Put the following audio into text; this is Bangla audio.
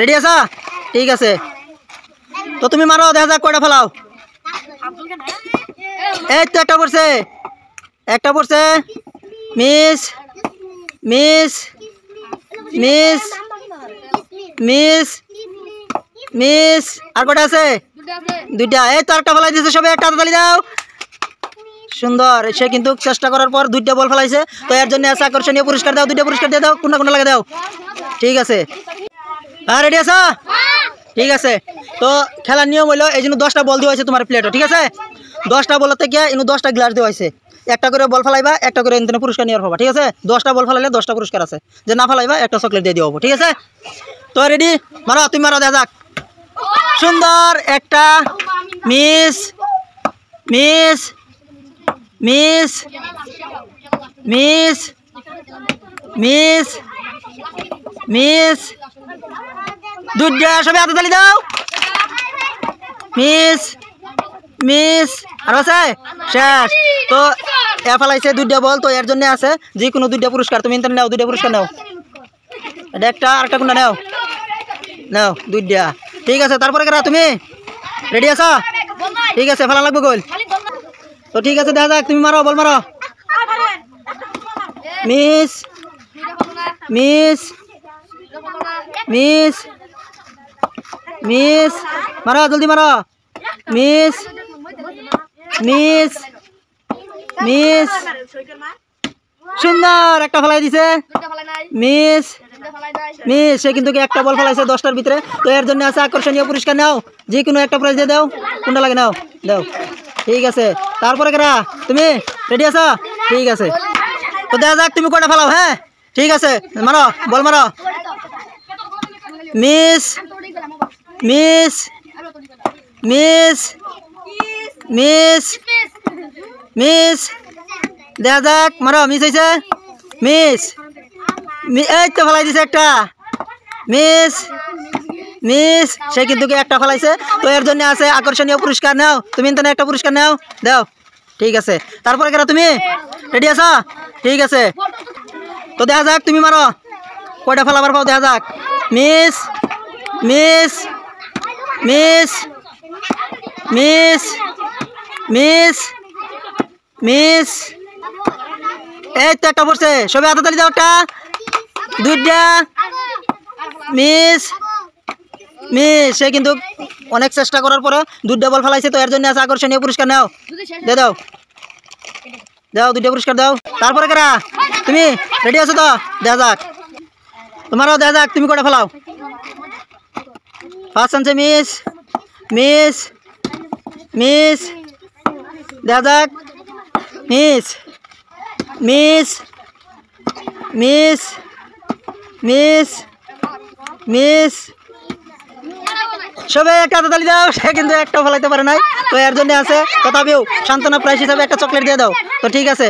রেডি আছা ঠিক আছে তো তুমি মারো দেখা যাক কয়টা ফেলাও এই তো একটা পড়ছে একটা পড়ছে miss miss miss miss miss আর কটা আছে দুইটা এই তো একটা ফেলাই দিয়েছে সবাই একটা হাততালি দাও সুন্দর সে কিন্তু চেষ্টা করার পর দুইটা বল ফেলাইছে তো এর জন্য আছে আকর্ষণীয় পুরস্কার দাও দুইটা পুরস্কার দিয়ে দাও কোনো কোনটা লাগে দাও ঠিক আছে হ্যাঁ রেডি আছো ঠিক আছে তো খেলার নিয়ম হইলো এই জন্য দশটা বল দেওয়া হয়েছে তোমার প্লেটও ঠিক আছে দশটা বলতে থেকে ইনু দশটা গ্লাস দেওয়া হয়েছে একটা করে বল ফেলাইবা একটা করে এনতেন পুরস্কার নিয়ে পাবা ঠিক আছে দশটা বল ফেলাইলে দশটা পুরস্কার আছে যে না ফেলাইবা একটা চকলেট দিয়ে দিয়ে ঠিক আছে তো রেডি মারো তুমি মারো দেখা যাক সুন্দর একটা miss miss miss miss miss miss দুর্যা সবাই হাতে তালি দাও মিস মিস আর আছে শেষ তো এফাল ফেলাইছে দুইটা বল তো এর জন্য আছে যে কোনো দুইটা পুরস্কার তুমি ইন্টার নাও দুইটা পুরস্কার নাও এটা একটা আরেকটা কোনটা নাও নাও দুইটা ঠিক আছে তারপরে কেরা তুমি রেডি আছো ঠিক আছে ফেলা লাগবে গোল তো ঠিক আছে দেখা যাক তুমি মারো বল মারো মিস মিস মিস মিস মারো জলদি মারো মিস মিস মিস সুন্দর একটা ফেলাই দিছে মিস মিস সে কিন্তু একটা বল ফলাইছে দশটার ভিতরে তো এর জন্য আছে আকর্ষণীয় পুরস্কার নাও যে কোনো একটা প্রাইজ দিয়ে দাও কোনটা লাগে নাও দাও ঠিক আছে তারপরে کرا তুমি রেডি আছ ঠিক আছে তো দেখ দাও তুমি কয়টা ফালাও হ্যাঁ ঠিক আছে মারো বল মারো miss miss miss miss miss দেখ দাও মারো মিস হইছে মিস মি এই তো ফলাই দিছে একটা মিস মিস সে কিন্তু একটা ফলাইছে তো এর জন্য আছে আকর্ষণীয় পুরস্কার নাও তুমি ইন্টারনে একটা পুরস্কার নাও দাও ঠিক আছে তারপরে কেরা তুমি রেডি আছো ঠিক আছে তো দেখা যাক তুমি মারো কয়টা ফলাবার পাও দেখা যাক miss miss miss miss miss miss এই তো একটা পড়ছে সবে হাতে তালি দাও একটা দুইটা মিস মেয়ে সে কিন্তু অনেক চেষ্টা করার পরে দুধ ডবল ফেলাইছে তো এর জন্য আছে আকর্ষণীয় পুরস্কার নাও দে দাও দাও দুইটা পুরস্কার দাও তারপরে কারা তুমি রেডি আছো তো দেখা যাক তোমারও দেখা যাক তুমি কটা ফেলাও ফার্স্ট আনছে মিস মিস মিস দেখা যাক miss miss miss miss miss সবে একটা হাততালি দাও সে কিন্তু একটাও ফেলাইতে পারে নাই তো এর জন্য আছে তথাপিও সান্ত্বনা প্রাইস হিসাবে একটা চকলেট দিয়ে দাও তো ঠিক আছে